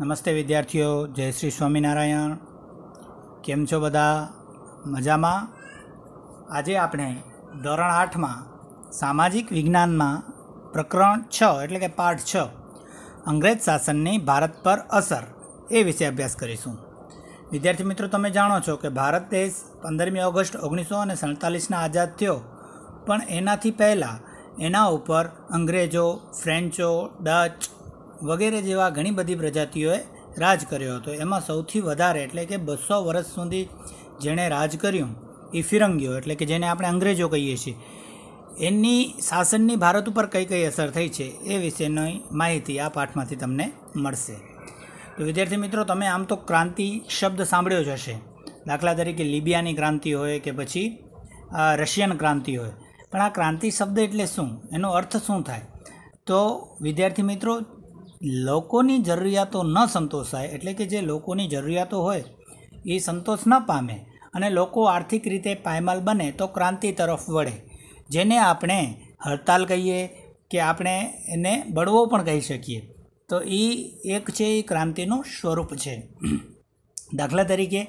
નમસ્તે વિદ્યાર્થીઓ જય શ્રી સ્વામિનારાયણ કેમ છો બધા મજામાં આજે આપણે ધોરણ આઠમાં સામાજિક વિજ્ઞાનમાં પ્રકરણ છ એટલે કે પાઠ છ અંગ્રેજ શાસનની ભારત પર અસર એ વિશે અભ્યાસ કરીશું વિદ્યાર્થી મિત્રો તમે જાણો છો કે ભારત દેશ પંદરમી ઓગસ્ટ ઓગણીસો અને સડતાલીસના આઝાદ થયો પણ એનાથી પહેલાં એના ઉપર અંગ્રેજો ફ્રેન્ચો ડચ વગેરે જેવા ઘણી બધી પ્રજાતિઓએ રાજ કર્યો હતો એમાં સૌથી વધારે એટલે કે બસો વર્ષ સુધી જેણે રાજ કર્યું એ ફિરંગીઓ એટલે કે જેને આપણે અંગ્રેજો કહીએ છીએ એની શાસનની ભારત ઉપર કઈ કઈ અસર થઈ છે એ વિશેની માહિતી આ પાઠમાંથી તમને મળશે તો વિદ્યાર્થી મિત્રો તમે આમ તો ક્રાંતિ શબ્દ સાંભળ્યો જ હશે દાખલા તરીકે લિબિયાની ક્રાંતિ હોય કે પછી રશિયન ક્રાંતિ હોય પણ આ ક્રાંતિ શબ્દ એટલે શું એનો અર્થ શું થાય તો વિદ્યાર્થી મિત્રો લોકોની જરૂરિયાતો ન સંતોષાય એટલે કે જે લોકોની જરૂરિયાતો હોય એ સંતોષ ન પામે અને લોકો આર્થિક રીતે પાયમાલ બને તો ક્રાંતિ તરફ વળે જેને આપણે હડતાલ કહીએ કે આપણે એને બળવો પણ કહી શકીએ તો એ એક છે એ ક્રાંતિનું સ્વરૂપ છે દાખલા તરીકે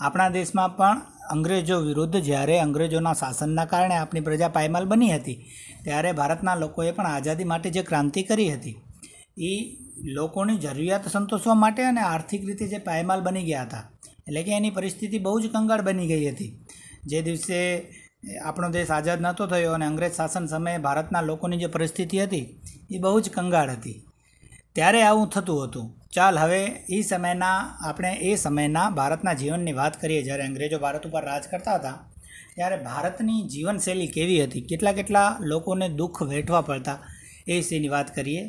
આપણા દેશમાં પણ અંગ્રેજો વિરુદ્ધ જ્યારે અંગ્રેજોના શાસનના કારણે આપણી પ્રજા પાયમાલ બની હતી ત્યારે ભારતના લોકોએ પણ આઝાદી માટે જે ક્રાંતિ કરી હતી એ લોકોની જરૂરિયાત સંતોષવા માટે અને આર્થિક રીતે જે પાયમાલ બની ગયા હતા એટલે કે એની પરિસ્થિતિ બહુ જ કંગાળ બની ગઈ હતી જે દિવસે આપણો દેશ આઝાદ નહોતો થયો અને અંગ્રેજ શાસન સમયે ભારતના લોકોની જે પરિસ્થિતિ હતી એ બહુ જ કંગાળ હતી ત્યારે આવું થતું હતું ચાલ હવે એ સમયના આપણે એ સમયના ભારતના જીવનની વાત કરીએ જ્યારે અંગ્રેજો ભારત ઉપર રાજ કરતા હતા ત્યારે ભારતની જીવનશૈલી કેવી હતી કેટલા કેટલા લોકોને દુઃખ વેઠવા પડતા એ વિશેની વાત કરીએ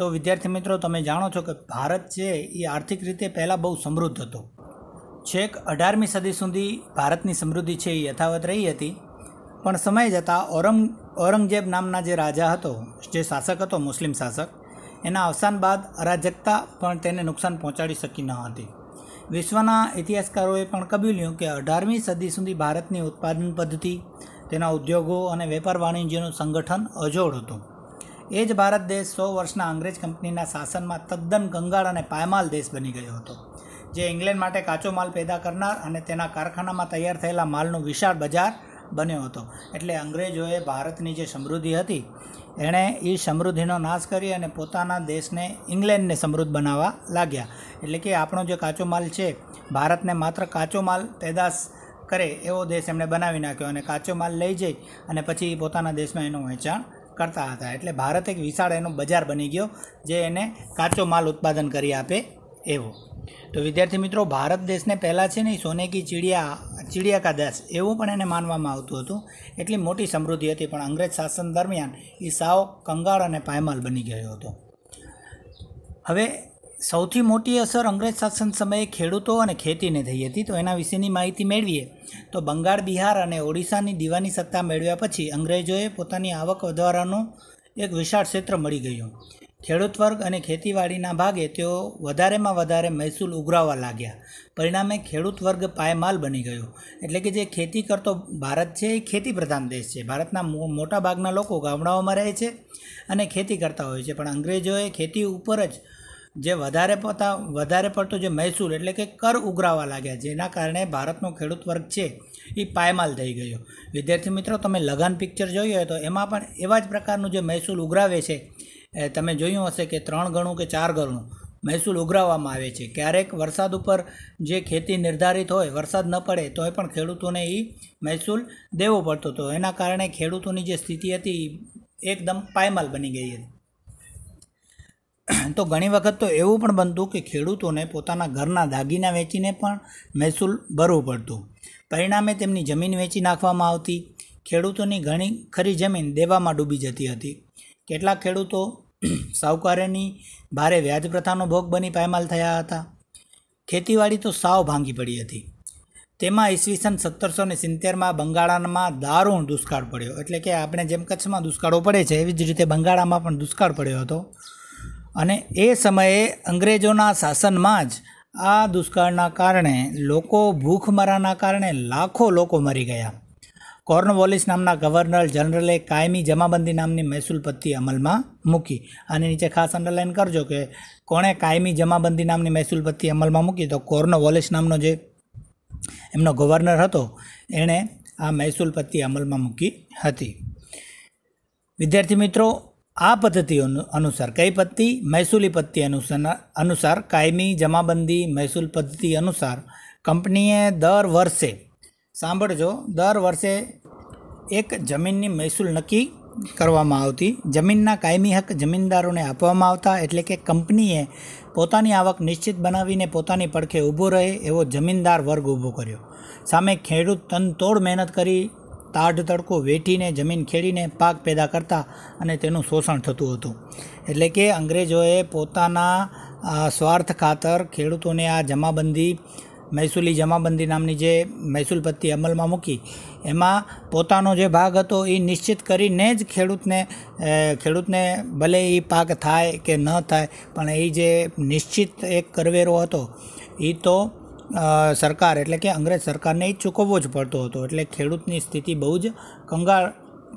તો વિદ્યાર્થી મિત્રો તમે જાણો છો કે ભારત છે એ આર્થિક રીતે પહેલાં બહુ સમૃદ્ધ હતો છેક અઢારમી સદી સુધી ભારતની સમૃદ્ધિ છે એ યથાવત રહી હતી પણ સમય જતાં ઔરંગ ઔરંગઝેબ નામના જે રાજા હતો જે શાસક હતો મુસ્લિમ શાસક એના અવસાન બાદ અરાજકતા પણ તેને નુકસાન પહોંચાડી શકી ન હતી વિશ્વના ઇતિહાસકારોએ પણ કબૂલ્યું લ્યું કે અઢારમી સદી સુધી ભારતની ઉત્પાદન પદ્ધતિ તેના ઉદ્યોગો અને વેપાર વાણિજ્યનું સંગઠન અજોડ હતું એ જ ભારત દેશ સો વર્ષના અંગ્રેજ કંપનીના શાસનમાં તદ્દન કંગાળ અને પાયમાલ દેશ બની ગયો હતો જે ઇંગ્લેન્ડ માટે કાચો માલ પેદા કરનાર અને તેના કારખાનામાં તૈયાર થયેલા માલનું વિશાળ બજાર બન્યો હતો એટલે અંગ્રેજોએ ભારતની જે સમૃદ્ધિ હતી એણે એ સમૃદ્ધિનો નાશ કરી અને પોતાના દેશને ઇંગ્લેન્ડને સમૃદ્ધ બનાવવા લાગ્યા એટલે કે આપણો જે કાચો માલ છે ભારતને માત્ર કાચો માલ પેદાશ કરે એવો દેશ એમણે બનાવી નાખ્યો અને કાચો માલ લઈ જઈ અને પછી પોતાના દેશમાં એનું વેચાણ કરતા હતા એટલે ભારત એક વિશાળ એનો બજાર બની ગયો જે એને કાચો માલ ઉત્પાદન કરી આપે એવો તો વિદ્યાર્થી મિત્રો ભારત દેશને પહેલાં છે નહીં સોને કી ચીડિયા ચીડિયા કા દેશ એવું પણ એને માનવામાં આવતું હતું એટલી મોટી સમૃદ્ધિ હતી પણ અંગ્રેજ શાસન દરમિયાન એ સાવ કંગાળ અને પાયમાલ બની ગયો હતો હવે સૌથી મોટી અસર અંગ્રેજ શાસન સમયે ખેડૂતો અને ખેતીને થઈ હતી તો એના વિશેની માહિતી મેળવીએ તો બંગાળ બિહાર અને ઓડિશાની દીવાની સત્તા મેળવ્યા પછી અંગ્રેજોએ પોતાની આવક વધારવાનો એક વિશાળ ક્ષેત્ર મળી ગયું ખેડૂત વર્ગ અને ખેતીવાડીના ભાગે તેઓ વધારેમાં વધારે મહેસૂલ ઉઘરાવવા લાગ્યા પરિણામે ખેડૂત વર્ગ પાયમાલ બની ગયો એટલે કે જે ખેતી કરતો ભારત છે એ ખેતી પ્રધાન દેશ છે ભારતના મોટા ભાગના લોકો ગામડાઓમાં રહે છે અને ખેતી કરતા હોય છે પણ અંગ્રેજોએ ખેતી ઉપર જ જે વધારે પડતા વધારે પડતો જે મહેસૂલ એટલે કે કર ઉઘરાવા લાગ્યા જેના કારણે ભારતનો ખેડૂત વર્ગ છે એ પાયમાલ થઈ ગયો વિદ્યાર્થી મિત્રો તમે લગન પિક્ચર જોયું હોય તો એમાં પણ એવા જ પ્રકારનું જે મહેસૂલ ઉઘરાવે છે તમે જોયું હશે કે ત્રણ ગણું કે ચાર ગણું મહેસૂલ ઉઘરાવવામાં આવે છે ક્યારેક વરસાદ ઉપર જે ખેતી નિર્ધારિત હોય વરસાદ ન પડે તોય પણ ખેડૂતોને એ મહેસૂલ દેવો પડતો હતો એના કારણે ખેડૂતોની જે સ્થિતિ હતી એકદમ પાયમાલ બની ગઈ હતી તો ઘણી વખત તો એવું પણ બનતું કે ખેડૂતોને પોતાના ઘરના દાગીના વેચીને પણ મહેસૂલ ભરવું પડતું પરિણામે તેમની જમીન વેચી નાખવામાં આવતી ખેડૂતોની ઘણી ખરી જમીન દેવામાં ડૂબી જતી હતી કેટલાક ખેડૂતો સાહુકારોની ભારે વ્યાજ પ્રથાનો ભોગ બની પાયમાલ થયા હતા ખેતીવાડી તો સાવ ભાંગી પડી હતી તેમાં ઈસવીસન સત્તરસો ને સિત્તેરમાં બંગાળામાં દારૂણ દુષ્કાળ પડ્યો એટલે કે આપણે જેમ કચ્છમાં દુષ્કાળો પડે છે એવી જ રીતે બંગાળામાં પણ દુષ્કાળ પડ્યો હતો અને એ સમયે અંગ્રેજોના શાસનમાં જ આ દુષ્કાળના કારણે લોકો ભૂખમરાના કારણે લાખો લોકો મરી ગયા કોર્નવોલિસ નામના ગવર્નર જનરલે કાયમી જમાબંધી નામની મહેસૂલ પદ્ધતિ અમલમાં મૂકી અને નીચે ખાસ અંડરલાઇન કરજો કે કોણે કાયમી જમાબંધી નામની મહેસૂલ પદ્ધતિ અમલમાં મૂકી તો કોર્નવોલિસ નામનો જે એમનો ગવર્નર હતો એણે આ મહેસૂલ પદ્ધતિ અમલમાં મૂકી હતી વિદ્યાર્થી મિત્રો આ પદ્ધતિઓ અનુસાર કઈ પદ્ધતિ મહેસૂલી પદ્ધતિ અનુસાર અનુસાર કાયમી જમાબંધી મહેસૂલ પદ્ધતિ અનુસાર કંપનીએ દર વર્ષે સાંભળજો દર વર્ષે એક જમીનની મહેસૂલ નક્કી કરવામાં આવતી જમીનના કાયમી હક જમીનદારોને આપવામાં આવતા એટલે કે કંપનીએ પોતાની આવક નિશ્ચિત બનાવીને પોતાની પડખે ઊભો રહે એવો જમીનદાર વર્ગ ઊભો કર્યો સામે ખેડૂત તનતોડ મહેનત કરી તાઢ તડકો વેઠીને જમીન ખેડીને પાક પેદા કરતા અને તેનું શોષણ થતું હતું એટલે કે અંગ્રેજોએ પોતાના સ્વાર્થ ખાતર ખેડૂતોને આ જમાબંધી મહેસૂલી જમાબંધી નામની જે મહેસૂલ પત્તી અમલમાં મૂકી એમાં પોતાનો જે ભાગ હતો એ નિશ્ચિત કરીને જ ખેડૂતને ખેડૂતને ભલે એ પાક થાય કે ન થાય પણ એ જે નિશ્ચિત એક કરવેરો હતો એ તો સરકાર એટલે કે અંગ્રેજ સરકારને એ ચૂકવવો જ પડતો હતો એટલે ખેડૂતની સ્થિતિ બહુ જ કંગાળ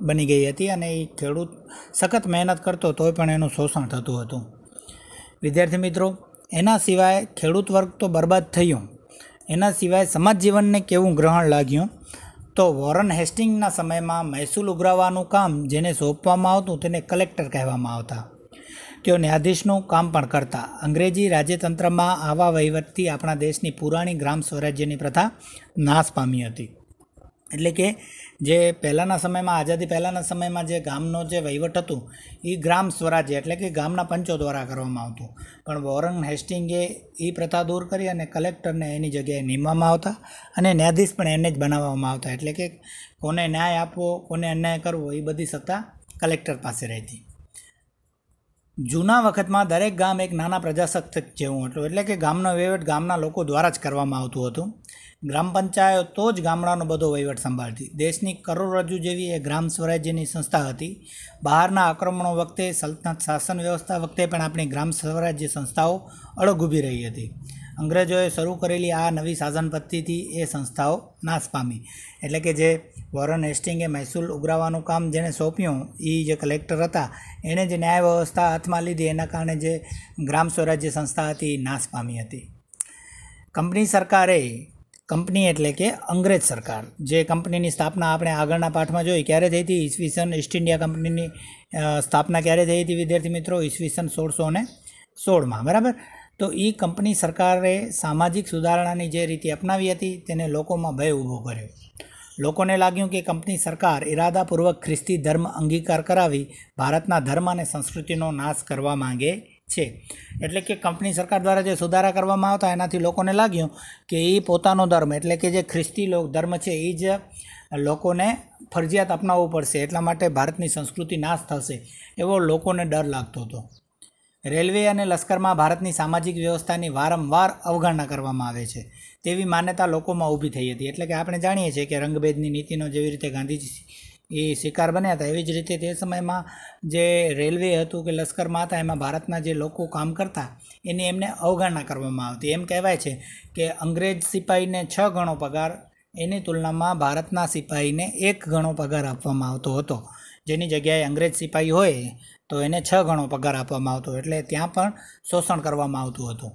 બની ગઈ હતી અને એ ખેડૂત સખત મહેનત કરતો તોય પણ એનું શોષણ થતું હતું વિદ્યાર્થી મિત્રો એના સિવાય ખેડૂત વર્ગ તો બરબાદ થયું એના સિવાય સમાજ જીવનને કેવું ગ્રહણ લાગ્યું તો વોરન હેસ્ટિંગના સમયમાં મહેસૂલ ઉઘરાવવાનું કામ જેને સોંપવામાં આવતું તેને કલેક્ટર કહેવામાં આવતા તેઓ ન્યાયાધીશનું કામ પણ કરતા અંગ્રેજી રાજ્યતંત્રમાં આવા વહીવટથી આપણા દેશની પુરાણી ગ્રામ સ્વરાજ્યની પ્રથા નાશ પામી હતી એટલે કે જે પહેલાંના સમયમાં આઝાદી પહેલાંના સમયમાં જે ગામનો જે વહીવટ હતું એ ગ્રામ સ્વરાજ્ય એટલે કે ગામના પંચો દ્વારા કરવામાં આવતું પણ વોરન હેસ્ટિંગે એ પ્રથા દૂર કરી અને કલેક્ટરને એની જગ્યાએ નીમવામાં આવતા અને ન્યાયાધીશ પણ એને જ બનાવવામાં આવતા એટલે કે કોને ન્યાય આપવો કોને અન્યાય કરવો એ બધી સત્તા કલેક્ટર પાસે રહેતી જૂના વખતમાં દરેક ગામ એક નાના પ્રજાસત્તાક જેવું હતું એટલે કે ગામનો વહીવટ ગામના લોકો દ્વારા જ કરવામાં આવતું હતું ગ્રામ પંચાયતો જ ગામડાનો બધો વહીવટ સંભાળતી દેશની કરોડરજ્જુ જેવી એ ગ્રામ સ્વરાજ્યની સંસ્થા હતી બહારના આક્રમણો વખતે સલ્તનત શાસન વ્યવસ્થા વખતે પણ આપણી ગ્રામ સ્વરાજ્ય સંસ્થાઓ અળગ ઊભી રહી હતી અંગ્રેજોએ શરૂ કરેલી આ નવી શાસન પદ્ધતિથી એ સંસ્થાઓ નાશ પામી એટલે કે જે વોરન હેસ્ટિંગે મહેસૂલ ઉઘરાવવાનું કામ જેણે સોંપ્યું એ જે કલેક્ટર હતા એણે જે ન્યાય વ્યવસ્થા હાથમાં લીધી એના કારણે જે ગ્રામ સ્વરાજ્ય સંસ્થા હતી એ નાશ પામી હતી કંપની સરકારે કંપની એટલે કે અંગ્રેજ સરકાર જે કંપનીની સ્થાપના આપણે આગળના પાઠમાં જોઈ ક્યારે થઈ હતી ઈસવીસન ઈસ્ટ ઇન્ડિયા કંપનીની સ્થાપના ક્યારે થઈ હતી વિદ્યાર્થી મિત્રો ઈસવીસન સોળસો ને સોળમાં બરાબર તો એ કંપની સરકારે સામાજિક સુધારણાની જે રીતે અપનાવી હતી તેને લોકોમાં ભય ઊભો કર્યો લોકોને લાગ્યું કે કંપની સરકાર ઇરાદાપૂર્વક ખ્રિસ્તી ધર્મ અંગીકાર કરાવી ભારતના ધર્મ અને સંસ્કૃતિનો નાશ કરવા માંગે છે એટલે કે કંપની સરકાર દ્વારા જે સુધારા કરવામાં આવતા એનાથી લોકોને લાગ્યું કે એ પોતાનો ધર્મ એટલે કે જે ખ્રિસ્તી લોક ધર્મ છે એ જ લોકોને ફરજિયાત અપનાવવું પડશે એટલા માટે ભારતની સંસ્કૃતિ નાશ થશે એવો લોકોને ડર લાગતો હતો રેલવે અને લશ્કરમાં ભારતની સામાજિક વ્યવસ્થાની વારંવાર અવગણના કરવામાં આવે છે તેવી માન્યતા લોકોમાં ઊભી થઈ હતી એટલે કે આપણે જાણીએ છીએ કે રંગભેદની નીતિનો જેવી રીતે ગાંધીજી એ શિકાર બન્યા હતા એવી જ રીતે તે સમયમાં જે રેલવે હતું કે લશ્કરમાં હતા એમાં ભારતના જે લોકો કામ કરતા એની એમને અવગણના કરવામાં આવતી એમ કહેવાય છે કે અંગ્રેજ સિપાહીને છ ગણો પગાર એની તુલનામાં ભારતના સિપાહીને એક ગણો પગાર આપવામાં આવતો હતો જેની જગ્યાએ અંગ્રેજ સિપાહી હોય તો એને છ ગણો પગાર આપવામાં આવતો એટલે ત્યાં પણ શોષણ કરવામાં આવતું હતું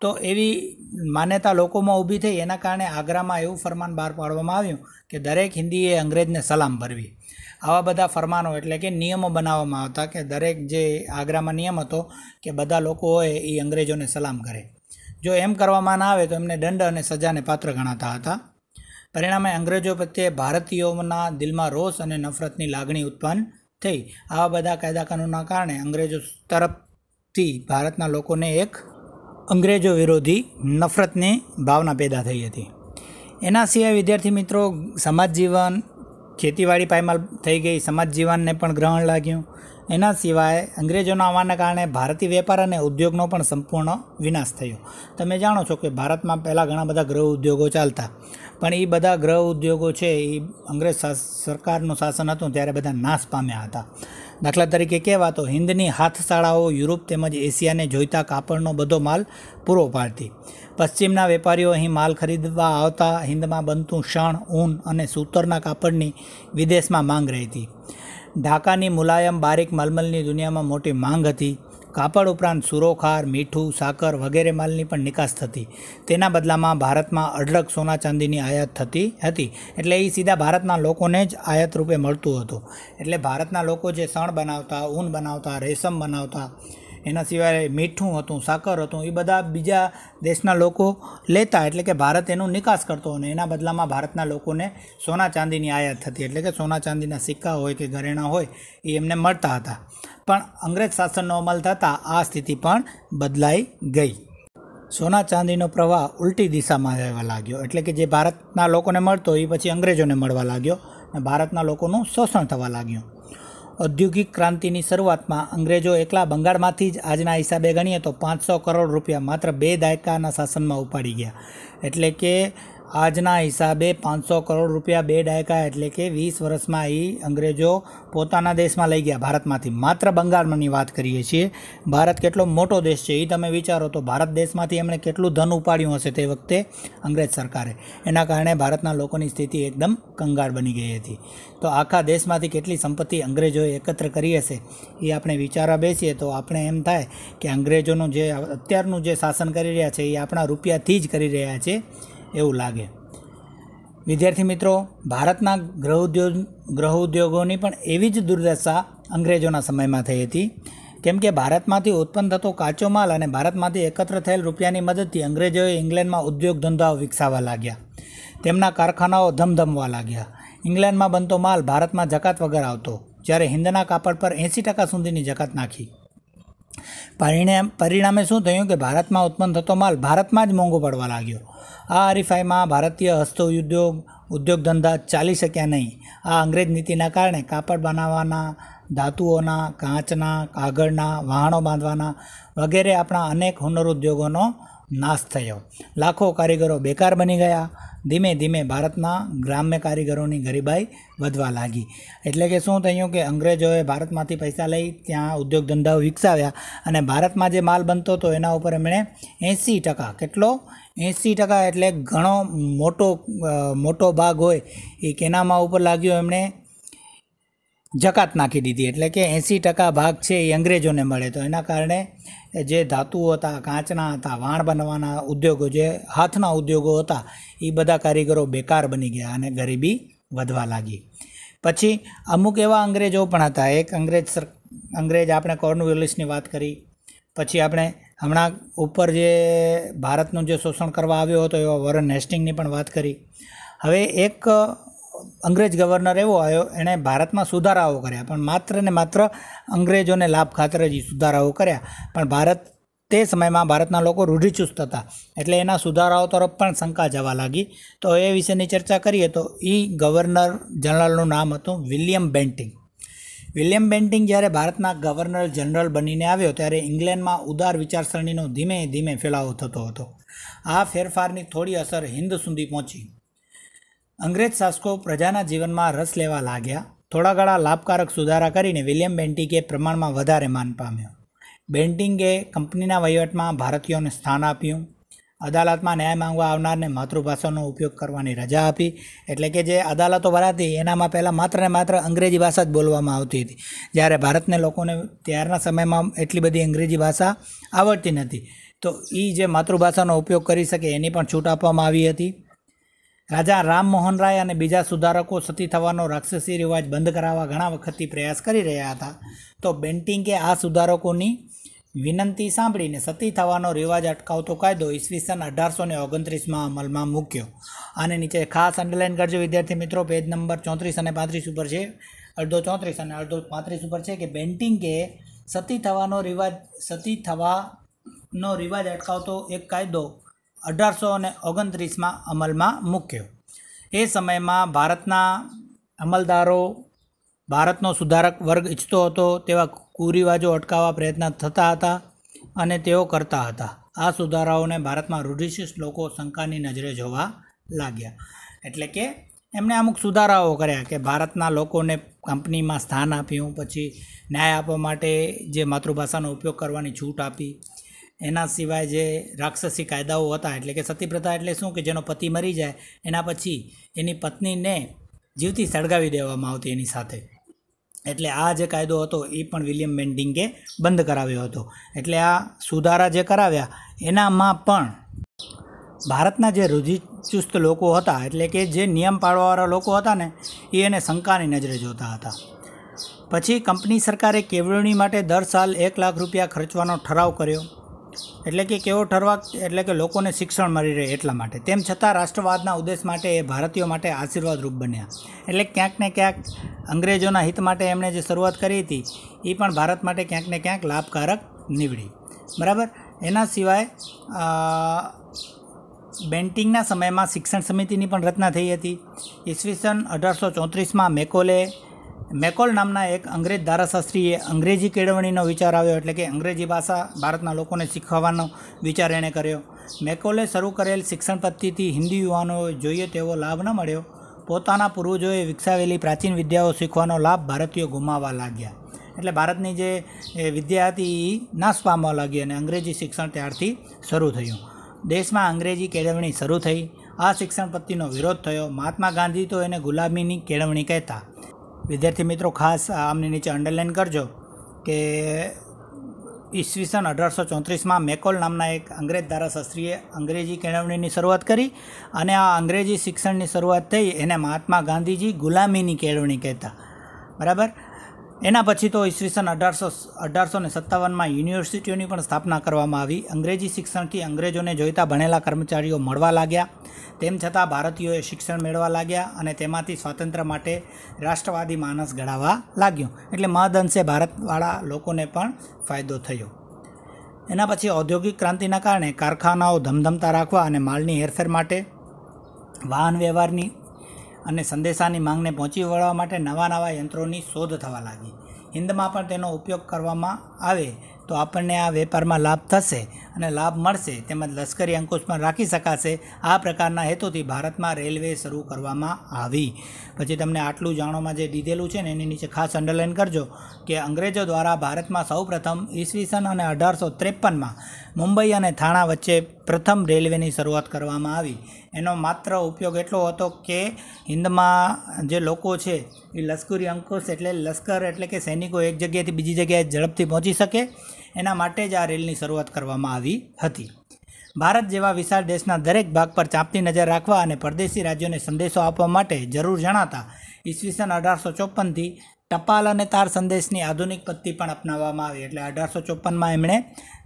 તો એવી માન્યતા લોકોમાં ઊભી થઈ એના કારણે આગ્રામાં એવું ફરમાન બહાર પાડવામાં આવ્યું કે દરેક હિન્દીએ અંગ્રેજને સલામ ભરવી આવા બધા ફરમાનો એટલે કે નિયમો બનાવવામાં આવતા કે દરેક જે આગ્રામાં નિયમ હતો કે બધા લોકો હોય એ અંગ્રેજોને સલામ કરે જો એમ કરવામાં ના આવે તો એમને દંડ અને સજાને પાત્ર ગણાતા હતા પરિણામે અંગ્રેજો પ્રત્યે ભારતીયોના દિલમાં રોષ અને નફરતની લાગણી ઉત્પન્ન થઈ આવા બધા કાયદા કાનૂનના કારણે અંગ્રેજો તરફથી ભારતના લોકોને એક અંગ્રેજો વિરોધી નફરતની ભાવના પેદા થઈ હતી એના સિવાય વિદ્યાર્થી મિત્રો સમાજ જીવન ખેતીવાડી પાયમાલ થઈ ગઈ સમાજ જીવનને પણ ગ્રહણ લાગ્યું એના સિવાય અંગ્રેજોના આવવાના કારણે ભારતીય વેપાર અને ઉદ્યોગનો પણ સંપૂર્ણ વિનાશ થયો તમે જાણો છો કે ભારતમાં પહેલાં ઘણા બધા ગ્રહ ઉદ્યોગો ચાલતા પણ એ બધા ગ્રહ ઉદ્યોગો છે એ અંગ્રેજ સરકારનું શાસન હતું ત્યારે બધા નાશ પામ્યા હતા દાખલા તરીકે કહેવા તો હિન્દની હાથશાળાઓ યુરોપ તેમજ એશિયાને જોઈતા કાપડનો બધો માલ પૂરો પાડતી પશ્ચિમના વેપારીઓ અહીં માલ ખરીદવા આવતા હિન્દમાં બનતું શણ ઊન અને સૂતરના કાપડની વિદેશમાં માંગ રહી હતી ઢાકાની મુલાયમ બારીક મલમલની દુનિયામાં મોટી માંગ હતી કાપડ ઉપરાંત સુરોખાર મીઠું સાકર વગેરે માલની પણ નિકાસ થતી તેના બદલામાં ભારતમાં અઢળક સોના ચાંદીની આયાત થતી હતી એટલે એ સીધા ભારતના લોકોને જ આયાત રૂપે મળતું હતું એટલે ભારતના લોકો જે સણ બનાવતા ઊન બનાવતા રેશમ બનાવતા એના સિવાય મીઠું હતું સાકર હતું એ બધા બીજા દેશના લોકો લેતા એટલે કે ભારત એનો નિકાસ કરતો અને એના બદલામાં ભારતના લોકોને સોના ચાંદીની આયાત થતી એટલે કે સોના ચાંદીના સિક્કા હોય કે ઘરેણાં હોય એ એમને મળતા હતા પણ અંગ્રેજ શાસનનો અમલ થતાં આ સ્થિતિ પણ બદલાઈ ગઈ સોના ચાંદીનો પ્રવાહ ઉલટી દિશામાં રહેવા લાગ્યો એટલે કે જે ભારતના લોકોને મળતો એ પછી અંગ્રેજોને મળવા લાગ્યો અને ભારતના લોકોનું શોષણ થવા લાગ્યું ઔદ્યોગિક ક્રાંતિની શરૂઆતમાં અંગ્રેજો એકલા બંગાળમાંથી જ આજના હિસાબે ગણીએ તો પાંચસો કરોડ રૂપિયા માત્ર બે દાયકાના શાસનમાં ઉપાડી ગયા એટલે કે આજના હિસાબે પાંચસો કરોડ રૂપિયા બે દાયકા એટલે કે વીસ વર્ષમાં એ અંગ્રેજો પોતાના દેશમાં લઈ ગયા ભારતમાંથી માત્ર બંગાળમાંની વાત કરીએ છીએ ભારત કેટલો મોટો દેશ છે એ તમે વિચારો તો ભારત દેશમાંથી એમણે કેટલું ધન ઉપાડ્યું હશે તે વખતે અંગ્રેજ સરકારે એના કારણે ભારતના લોકોની સ્થિતિ એકદમ કંગાળ બની ગઈ હતી તો આખા દેશમાંથી કેટલી સંપત્તિ અંગ્રેજોએ એકત્ર કરી હશે એ આપણે વિચારવા બેસીએ તો આપણે એમ થાય કે અંગ્રેજોનું જે અત્યારનું જે શાસન કરી રહ્યા છે એ આપણા રૂપિયાથી જ કરી રહ્યા છે એવું લાગે વિદ્યાર્થી મિત્રો ભારતના ગ્રહ ઉદ્યોગ ગ્રહ ઉદ્યોગોની પણ એવી જ દુર્દશા અંગ્રેજોના સમયમાં થઈ હતી કેમ કે ભારતમાંથી ઉત્પન્ન થતો કાચો માલ અને ભારતમાંથી એકત્ર થયેલ રૂપિયાની મદદથી અંગ્રેજોએ ઇંગ્લેન્ડમાં ઉદ્યોગ ધંધાઓ વિકસાવવા લાગ્યા તેમના કારખાનાઓ ધમધમવા લાગ્યા ઇંગ્લેન્ડમાં બનતો માલ ભારતમાં જકાત વગર આવતો જ્યારે હિન્દના કાપડ પર એંસી ટકા સુધીની જકાત નાખી પરિણામ પરિણામે શું થયું કે ભારતમાં ઉત્પન્ન થતો માલ ભારતમાં જ મોંઘો પડવા લાગ્યો આ હરીફાઈમાં ભારતીય હસ્તો ઉદ્યોગ ઉદ્યોગ ધંધા ચાલી શક્યા નહીં આ અંગ્રેજ નીતિના કારણે કાપડ બનાવવાના ધાતુઓના કાચના કાગળના વાહણો બાંધવાના વગેરે આપણા અનેક હુનર ઉદ્યોગોનો નાશ થયો લાખો કારીગરો બેકાર બની ગયા ધીમે ધીમે ભારતના ગ્રામ્ય કારીગરોની ગરીબાઈ વધવા લાગી એટલે કે શું થયું કે અંગ્રેજોએ ભારતમાંથી પૈસા લઈ ત્યાં ઉદ્યોગ ધંધાઓ વિકસાવ્યા અને ભારતમાં જે માલ બનતો હતો એના ઉપર એમણે એંસી ટકા કેટલો એંસી ટકા એટલે ઘણો મોટો મોટો ભાગ હોય એ કેનામાં ઉપર લાગ્યો એમણે જકાત નાખી દીધી એટલે કે એંસી ટકા ભાગ છે એ અંગ્રેજોને મળે તો એના કારણે જે ધાતુઓ હતા કાચના હતા વાણ બનવાના ઉદ્યોગો જે હાથના ઉદ્યોગો હતા એ બધા કારીગરો બેકાર બની ગયા અને ગરીબી વધવા લાગી પછી અમુક એવા અંગ્રેજો પણ હતા એક અંગ્રેજ સર અંગ્રેજ આપણે કોર્નવેલિસની વાત કરી પછી આપણે હમણાં ઉપર જે ભારતનું જે શોષણ કરવા આવ્યો હતો એવા વોરન હેસ્ટિંગની પણ વાત કરી હવે એક અંગ્રેજ ગવર્નર એવો આવ્યો એણે ભારતમાં સુધારાઓ કર્યા પણ માત્ર ને માત્ર અંગ્રેજોને લાભ ખાતર જ સુધારાઓ કર્યા પણ ભારત તે સમયમાં ભારતના લોકો રૂઢિચુસ્ત હતા એટલે એના સુધારાઓ તરફ પણ શંકા જવા લાગી તો એ વિશેની ચર્ચા કરીએ તો એ ગવર્નર જનરલનું નામ હતું વિલિયમ બેન્ટિંગ વિલિયમ બેન્ટિંગ જ્યારે ભારતના ગવર્નર જનરલ બનીને આવ્યો ત્યારે ઇંગ્લેન્ડમાં ઉદાર વિચારસરણીનો ધીમે ધીમે ફેલાવો થતો હતો આ ફેરફારની થોડી અસર હિન્દ સુધી પહોંચી અંગ્રેજ શાસકો પ્રજાના જીવનમાં રસ લેવા લાગ્યા થોડા ઘણા લાભકારક સુધારા કરીને વિલિયમ બેન્ટિકે પ્રમાણમાં વધારે માન પામ્યો બેન્ટિંગે કંપનીના વહીવટમાં ભારતીયોને સ્થાન આપ્યું અદાલતમાં ન્યાય માંગવા આવનારને માતૃભાષાનો ઉપયોગ કરવાની રજા આપી એટલે કે જે અદાલતો ભરાતી એનામાં પહેલાં માત્ર ને માત્ર અંગ્રેજી ભાષા જ બોલવામાં આવતી હતી જ્યારે ભારતને લોકોને ત્યારના સમયમાં એટલી બધી અંગ્રેજી ભાષા આવડતી નથી તો એ જે માતૃભાષાનો ઉપયોગ કરી શકે એની પણ છૂટ આપવામાં આવી હતી રાજા રામ મોહન રાય અને બીજા સુધારકો સતી થવાનો રાક્ષસી રિવાજ બંધ કરાવવા ઘણા વખતથી પ્રયાસ કરી રહ્યા હતા તો બેન્ટિંગે આ સુધારકોની વિનંતી સાંભળીને સતી થવાનો રિવાજ અટકાવતો કાયદો ઈસવીસન અઢારસો ને ઓગણત્રીસમાં અમલમાં મૂક્યો આને નીચે ખાસ અંડરલાઇન કરજો વિદ્યાર્થી મિત્રો પેજ નંબર ચોત્રીસ અને પાંત્રીસ ઉપર છે અડધો ચોત્રીસ અને અડધો પાંત્રીસ ઉપર છે કે બેન્ટિંગે સતી થવાનો રિવાજ સતી થવાનો રિવાજ અટકાવતો એક કાયદો અઢારસો અને ઓગણત્રીસમાં અમલમાં મૂક્યો એ સમયમાં ભારતના અમલદારો ભારતનો સુધારક વર્ગ ઈચ્છતો હતો તેવા કુરિવાજો અટકાવવા પ્રયત્ન થતા હતા અને તેઓ કરતા હતા આ સુધારાઓને ભારતમાં રૂઢિશિષ્ટ લોકો શંકાની નજરે જોવા લાગ્યા એટલે કે એમણે અમુક સુધારાઓ કર્યા કે ભારતના લોકોને કંપનીમાં સ્થાન આપ્યું પછી ન્યાય આપવા માટે જે માતૃભાષાનો ઉપયોગ કરવાની છૂટ આપી એના સિવાય જે રાક્ષસી કાયદાઓ હતા એટલે કે સતીપ્રથા એટલે શું કે જેનો પતિ મરી જાય એના પછી એની પત્નીને જીવતી સળગાવી દેવામાં આવતી એની સાથે એટલે આ જે કાયદો હતો એ પણ વિલિયમ બેન્ડિંગે બંધ કરાવ્યો હતો એટલે આ સુધારા જે કરાવ્યા એનામાં પણ ભારતના જે રુચિચુસ્ત લોકો હતા એટલે કે જે નિયમ પાળવાવાળા લોકો હતા ને એ એને શંકાની નજરે જોતા હતા પછી કંપની સરકારે કેવળણી માટે દર સાલ એક લાખ રૂપિયા ખર્ચવાનો ઠરાવ કર્યો એટલે કે કેવો ઠરવા એટલે કે લોકોને શિક્ષણ મળી રહે એટલા માટે તેમ છતાં રાષ્ટ્રવાદના ઉદ્દેશ માટે એ ભારતીયો માટે આશીર્વાદરૂપ બન્યા એટલે ક્યાંક ને ક્યાંક અંગ્રેજોના હિત માટે એમણે જે શરૂઆત કરી હતી એ પણ ભારત માટે ક્યાંક ને ક્યાંક લાભકારક નીવડી બરાબર એના સિવાય બેન્ટિંગના સમયમાં શિક્ષણ સમિતિની પણ રચના થઈ હતી ઈસવીસન અઢારસો ચોત્રીસમાં મેકોલે મેકોલ નામના એક અંગ્રેજ ધારાશાસ્ત્રીએ અંગ્રેજી કેળવણીનો વિચાર આવ્યો એટલે કે અંગ્રેજી ભાષા ભારતના લોકોને શીખવવાનો વિચાર એણે કર્યો મેકોલે શરૂ કરેલ શિક્ષણ પદ્ધતિથી હિન્દી યુવાનોએ જોઈએ તેવો લાભ ન મળ્યો પોતાના પૂર્વજોએ વિકસાવેલી પ્રાચીન વિદ્યાઓ શીખવાનો લાભ ભારતીયો ગુમાવવા લાગ્યા એટલે ભારતની જે વિદ્યા હતી એ નાશ પામવા લાગી અને અંગ્રેજી શિક્ષણ ત્યારથી શરૂ થયું દેશમાં અંગ્રેજી કેળવણી શરૂ થઈ આ શિક્ષણ પદ્ધતિનો વિરોધ થયો મહાત્મા ગાંધી તો એને ગુલામીની કેળવણી કહેતા વિદ્યાર્થી મિત્રો ખાસ આમની નીચે અંડરલાઇન કરજો કે ઈસવીસન અઢારસો ચોત્રીસમાં મેકોલ નામના એક અંગ્રેજ ધારાશાસ્ત્રીએ અંગ્રેજી કેળવણીની શરૂઆત કરી અને આ અંગ્રેજી શિક્ષણની શરૂઆત થઈ એને મહાત્મા ગાંધીજી ગુલામીની કેળવણી કહેતા બરાબર એના પછી તો ઈસવીસન અઢારસો અઢારસો ને સત્તાવનમાં યુનિવર્સિટીઓની પણ સ્થાપના કરવામાં આવી અંગ્રેજી શિક્ષણથી અંગ્રેજોને જોઈતા ભણેલા કર્મચારીઓ મળવા લાગ્યા તેમ છતાં ભારતીયોએ શિક્ષણ મેળવવા લાગ્યા અને તેમાંથી સ્વાતંત્ર્ય માટે રાષ્ટ્રવાદી માનસ ઘડાવા લાગ્યું એટલે મહદઅંશે ભારતવાળા લોકોને પણ ફાયદો થયો એના પછી ઔદ્યોગિક ક્રાંતિના કારણે કારખાનાઓ ધમધમતા રાખવા અને માલની હેરફેર માટે વાહન વ્યવહારની અને સંદેશાની માંગને પહોંચી વળવા માટે નવા નવા યંત્રોની શોધ થવા લાગી હિન્દમાં પણ તેનો ઉપયોગ કરવામાં આવે તો આપણને આ વેપારમાં લાભ થશે અને લાભ મળશે તેમજ લશ્કરી અંકુશ પણ રાખી શકાશે આ પ્રકારના હેતુથી ભારતમાં રેલવે શરૂ કરવામાં આવી પછી તમને આટલું જાણવામાં જે દીધેલું છે ને એની નીચે ખાસ અંડરલાઇન કરજો કે અંગ્રેજો દ્વારા ભારતમાં સૌપ્રથમ ઈસવીસન અને અઢારસો ત્રેપનમાં મુંબઈ અને થાણા વચ્ચે પ્રથમ રેલવેની શરૂઆત કરવામાં આવી એનો માત્ર ઉપયોગ એટલો હતો કે હિન્દમાં જે લોકો છે એ લશ્કરી અંકુશ એટલે લશ્કર એટલે કે સૈનિકો એક જગ્યાએથી બીજી જગ્યાએ ઝડપથી પહોંચી શકે એના માટે જ આ રેલની શરૂઆત કરવામાં આવી હતી ભારત જેવા વિશાળ દેશના દરેક ભાગ પર ચાંપતી નજર રાખવા અને પરદેશી રાજ્યોને સંદેશો આપવા માટે જરૂર જણાતા ઈસવીસન અઢારસો ચોપનથી ટપાલ અને તાર સંદેશની આધુનિક પદ્ધતિ પણ અપનાવવામાં આવી એટલે અઢારસો ચોપનમાં એમણે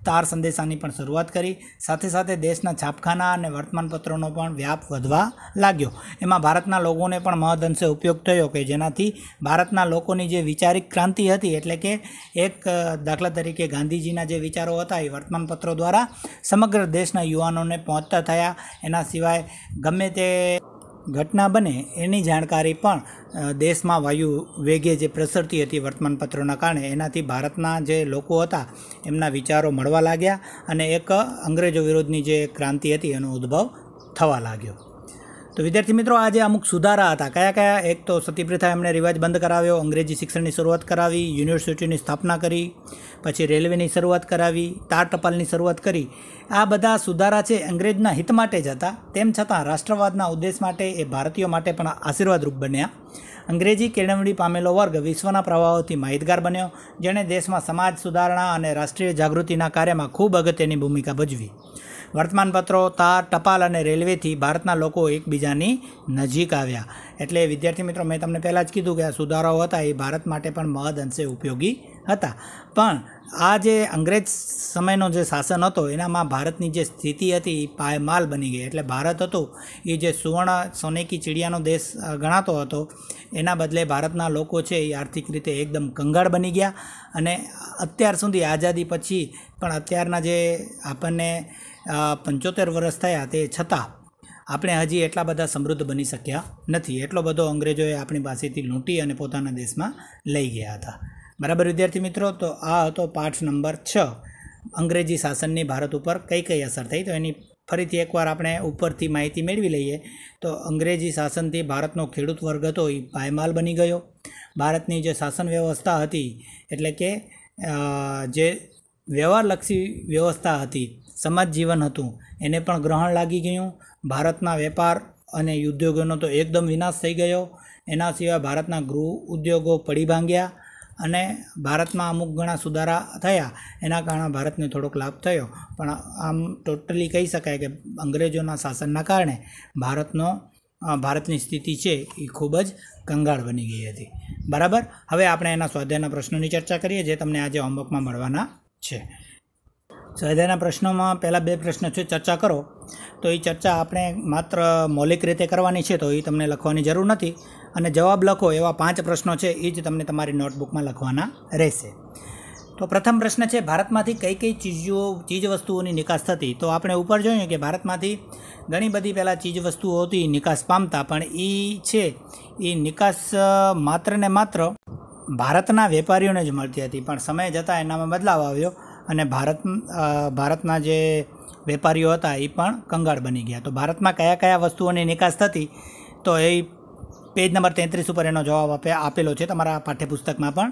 તાર સંદેશાની પણ શરૂઆત કરી સાથે સાથે દેશના છાપખાના અને વર્તમાનપત્રોનો પણ વ્યાપ વધવા લાગ્યો એમાં ભારતના લોકોને પણ મહદઅંશે ઉપયોગ થયો કે જેનાથી ભારતના લોકોની જે વિચારિક ક્રાંતિ હતી એટલે કે એક દાખલા તરીકે ગાંધીજીના જે વિચારો હતા એ વર્તમાનપત્રો દ્વારા સમગ્ર દેશના યુવાનોને પહોંચતા થયા એના સિવાય ગમે તે ઘટના બને એની જાણકારી પણ દેશમાં વાયુ વેગે જે પ્રસરતી હતી વર્તમાનપત્રોના કારણે એનાથી ભારતના જે લોકો હતા એમના વિચારો મળવા લાગ્યા અને એક અંગ્રેજો વિરોધની જે ક્રાંતિ હતી એનો ઉદ્ભવ થવા લાગ્યો તો વિદ્યાર્થી મિત્રો આજે અમુક સુધારા હતા કયા કયા એક તો સતીપ્રથા એમણે રિવાજ બંધ કરાવ્યો અંગ્રેજી શિક્ષણની શરૂઆત કરાવી યુનિવર્સિટીની સ્થાપના કરી પછી રેલવેની શરૂઆત કરાવી તાર ટપાલની શરૂઆત કરી આ બધા સુધારા છે અંગ્રેજના હિત માટે જ હતા તેમ છતાં રાષ્ટ્રવાદના ઉદ્દેશ માટે એ ભારતીયો માટે પણ આશીર્વાદરૂપ બન્યા અંગ્રેજી કેળવણી પામેલો વર્ગ વિશ્વના પ્રવાહોથી માહિતગાર બન્યો જેણે દેશમાં સમાજ સુધારણા અને રાષ્ટ્રીય જાગૃતિના કાર્યમાં ખૂબ અગત્યની ભૂમિકા ભજવી વર્તમાનપત્રો તાર ટપાલ અને રેલવેથી ભારતના લોકો એકબીજાની નજીક આવ્યા એટલે વિદ્યાર્થી મિત્રો મેં તમને પહેલાં જ કીધું કે આ સુધારાઓ હતા એ ભારત માટે પણ મહદ અંશે ઉપયોગી હતા પણ આ જે અંગ્રેજ સમયનો જે શાસન હતો એનામાં ભારતની જે સ્થિતિ હતી એ પાયમાલ બની ગઈ એટલે ભારત હતું એ જે સુવર્ણ સોનેકી કી ચીડિયાનો દેશ ગણાતો હતો એના બદલે ભારતના લોકો છે એ આર્થિક રીતે એકદમ કંગાળ બની ગયા અને અત્યાર સુધી આઝાદી પછી પણ અત્યારના જે આપણને પંચોતેર વર્ષ થયા તે છતાં આપણે હજી એટલા બધા સમૃદ્ધ બની શક્યા નથી એટલો બધો અંગ્રેજોએ આપણી પાસેથી લૂંટી અને પોતાના દેશમાં લઈ ગયા હતા બરાબર વિદ્યાર્થી મિત્રો તો આ હતો પાઠ નંબર છ અંગ્રેજી શાસનની ભારત ઉપર કઈ કઈ અસર થઈ તો એની ફરીથી એકવાર આપણે ઉપરથી માહિતી મેળવી લઈએ તો અંગ્રેજી શાસનથી ભારતનો ખેડૂત વર્ગ હતો એ પાયમાલ બની ગયો ભારતની જે શાસન વ્યવસ્થા હતી એટલે કે જે વ્યવહારલક્ષી વ્યવસ્થા હતી સમાજ જીવન હતું એને પણ ગ્રહણ લાગી ગયું ભારતના વેપાર અને ઉદ્યોગોનો તો એકદમ વિનાશ થઈ ગયો એના સિવાય ભારતના ગૃહ ઉદ્યોગો પડી ભાંગ્યા અને ભારતમાં અમુક ઘણા સુધારા થયા એના કારણે ભારતને થોડોક લાભ થયો પણ આમ ટોટલી કહી શકાય કે અંગ્રેજોના શાસનના કારણે ભારતનો ભારતની સ્થિતિ છે એ ખૂબ જ કંગાળ બની ગઈ હતી બરાબર હવે આપણે એના સ્વાધ્યાયના પ્રશ્નોની ચર્ચા કરીએ જે તમને આજે હોમવર્કમાં મળવાના છે સ્વાધ્યાયના પ્રશ્નોમાં પહેલાં બે પ્રશ્નો છે ચર્ચા કરો તો એ ચર્ચા આપણે માત્ર મૌલિક રીતે કરવાની છે તો એ તમને લખવાની જરૂર નથી અને જવાબ લખો એવા પાંચ પ્રશ્નો છે એ જ તમને તમારી નોટબુકમાં લખવાના રહેશે તો પ્રથમ પ્રશ્ન છે ભારતમાંથી કઈ કઈ ચીજો ચીજ વસ્તુઓની નિકાસ થતી તો આપણે ઉપર જોયું કે ભારતમાંથી ઘણી બધી પહેલાં ચીજવસ્તુઓ હતી નિકાસ પામતા પણ એ છે એ નિકાસ માત્ર ને માત્ર ભારતના વેપારીઓને જ મળતી હતી પણ સમય જતાં એનામાં બદલાવ આવ્યો અને ભારત ભારતના જે વેપારીઓ હતા એ પણ કંગાળ બની ગયા તો ભારતમાં કયા કયા વસ્તુઓની નિકાસ થતી તો એ પેજ નંબર તેત્રીસ ઉપર એનો જવાબ આપે આપેલો છે તમારા પાઠ્યપુસ્તકમાં પણ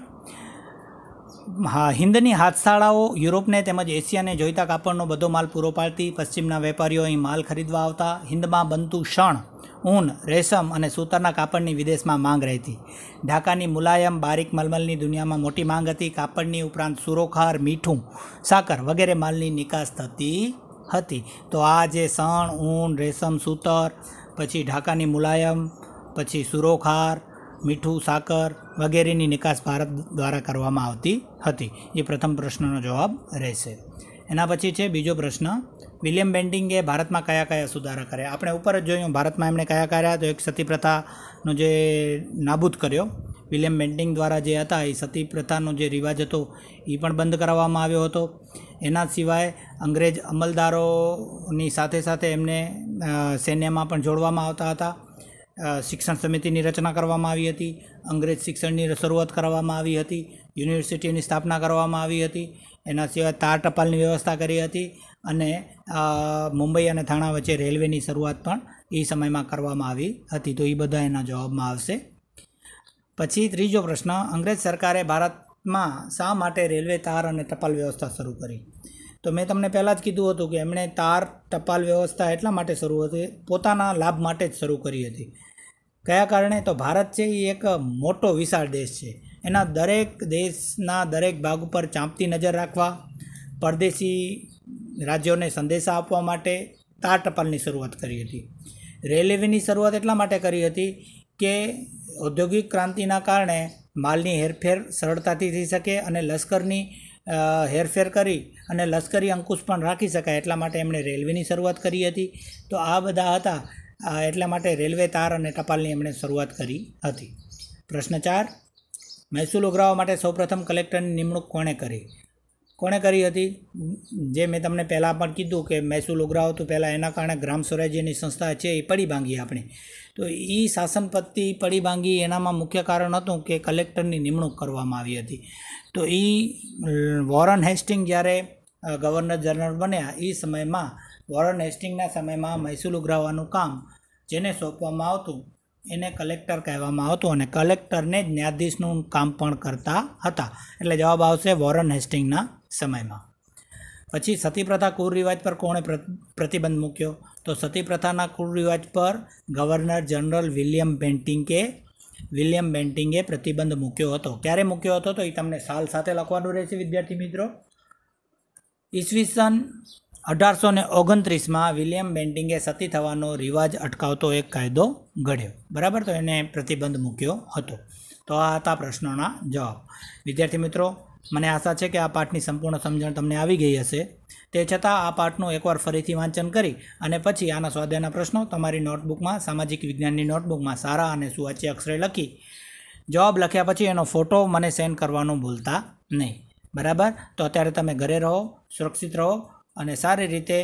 હા હિન્દની હાથશાળાઓ યુરોપને તેમજ એશિયાને જોઈતા કાપડનો બધો માલ પૂરો પાડતી પશ્ચિમના વેપારીઓ અહીં માલ ખરીદવા આવતા હિન્દમાં બનતું શણ ઊન રેશમ અને સૂતરના કાપડની વિદેશમાં માંગ રહેતી ઢાકાની મુલાયમ બારીક મલમલની દુનિયામાં મોટી માંગ હતી કાપડની ઉપરાંત સુરોખાર મીઠું સાકર વગેરે માલની નિકાસ થતી હતી તો આ જે શણ ઊન રેશમ સૂતર પછી ઢાકાની મુલાયમ પછી સુરોખાર મીઠું સાકર વગેરેની નિકાસ ભારત દ્વારા કરવામાં આવતી હતી એ પ્રથમ પ્રશ્નનો જવાબ રહેશે એના પછી છે બીજો પ્રશ્ન વિલિયમ બેન્ટિંગે ભારતમાં કયા કયા સુધારા કર્યા આપણે ઉપર જ જોયું ભારતમાં એમણે કયા કર્યા તો એક સતી પ્રથાનો જે નાબૂદ કર્યો વિલિયમ બેન્ટિંગ દ્વારા જે હતા એ સતી પ્રથાનો જે રિવાજ હતો એ પણ બંધ કરાવવામાં આવ્યો હતો એના સિવાય અંગ્રેજ અમલદારોની સાથે સાથે એમને સૈન્યમાં પણ જોડવામાં આવતા હતા શિક્ષણ સમિતિની રચના કરવામાં આવી હતી અંગ્રેજ શિક્ષણની શરૂઆત કરવામાં આવી હતી યુનિવર્સિટીની સ્થાપના કરવામાં આવી હતી એના સિવાય તાર ટપાલની વ્યવસ્થા કરી હતી અને મુંબઈ અને થાણા વચ્ચે રેલવેની શરૂઆત પણ એ સમયમાં કરવામાં આવી હતી તો એ બધા એના જવાબમાં આવશે પછી ત્રીજો પ્રશ્ન અંગ્રેજ સરકારે ભારતમાં શા માટે રેલવે તાર અને ટપાલ વ્યવસ્થા શરૂ કરી તો મેં તમને પહેલાં જ કીધું હતું કે એમણે તાર ટપાલ વ્યવસ્થા એટલા માટે શરૂ હતી પોતાના લાભ માટે જ શરૂ કરી હતી કયા કારણે તો ભારત છે એ એક મોટો વિશાળ દેશ છે એના દરેક દેશના દરેક ભાગ ઉપર ચાંપતી નજર રાખવા પરદેશી રાજ્યોને સંદેશા આપવા માટે તાર ટપાલની શરૂઆત કરી હતી રેલવેની શરૂઆત એટલા માટે કરી હતી કે ઔદ્યોગિક ક્રાંતિના કારણે માલની હેરફેર સરળતાથી થઈ શકે અને લશ્કરની હેરફેર કરી અને લશ્કરી અંકુશ પણ રાખી શકાય એટલા માટે એમણે રેલવેની શરૂઆત કરી હતી તો આ બધા હતા એટલા માટે રેલવે તાર અને ટપાલની એમણે શરૂઆત કરી હતી પ્રશ્ન ચાર મહેસૂલ ઉઘરાવવા માટે સૌપ્રથમ કલેક્ટરની નિમણૂક કોણે કરી કોણે કરી હતી જે મેં તમને પહેલાં પણ કીધું કે મહેસૂલ ઉઘરાવતું પહેલાં એના કારણે ગ્રામ સ્વરાજ્યની સંસ્થા છે એ પડી ભાંગી આપણે તો એ શાસન પત્તિ પડી ભાંગી એનામાં મુખ્ય કારણ હતું કે કલેક્ટરની નિમણૂક કરવામાં આવી હતી તો એ વોરન હેસ્ટિંગ જ્યારે ગવર્નર જનરલ બન્યા એ સમયમાં વોરન હેસ્ટિંગના સમયમાં મહેસૂલ ઉઘરાવવાનું કામ જેને સોંપવામાં આવતું એને કલેક્ટર કહેવામાં આવતું અને કલેક્ટરને જ ન્યાયાધીશનું કામ પણ કરતા હતા એટલે જવાબ આવશે વોરન હેસ્ટિંગના સમયમાં પછી સતીપ્રથા કુરિવાજ પર કોણે પ્રતિબંધ મૂક્યો તો સતીપ્રથાના કુરિવાજ પર ગવર્નર જનરલ વિલિયમ બેન્ટિંગે વિલિયમ બેન્ટિંગે પ્રતિબંધ મૂક્યો હતો ક્યારે મૂક્યો હતો તો એ તમને સાલ સાથે લખવાનું રહેશે વિદ્યાર્થી મિત્રો ઈસવીસન અઢારસો ને ઓગણત્રીસમાં વિલિયમ બેન્ટિંગે સતી થવાનો રિવાજ અટકાવતો એક કાયદો ઘડ્યો બરાબર તો એને પ્રતિબંધ મૂક્યો હતો તો આ હતા પ્રશ્નોના જવાબ વિદ્યાર્થી મિત્રો મને આશા છે કે આ પાઠની સંપૂર્ણ સમજણ તમને આવી ગઈ હશે તે છતાં આ પાઠનું એકવાર ફરીથી વાંચન કરી અને પછી આના સ્વાધ્યાયના પ્રશ્નો તમારી નોટબુકમાં સામાજિક વિજ્ઞાનની નોટબુકમાં સારા અને સુવાચ્ય અક્ષરે લખી જવાબ લખ્યા પછી એનો ફોટો મને સેન્ડ કરવાનું ભૂલતા નહીં બરાબર તો અત્યારે તમે ઘરે રહો સુરક્ષિત રહો અને સારી રીતે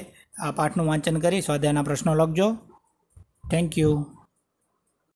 આ પાઠનું વાંચન કરી સ્વાધ્યાયના પ્રશ્નો લખજો થેન્ક યુ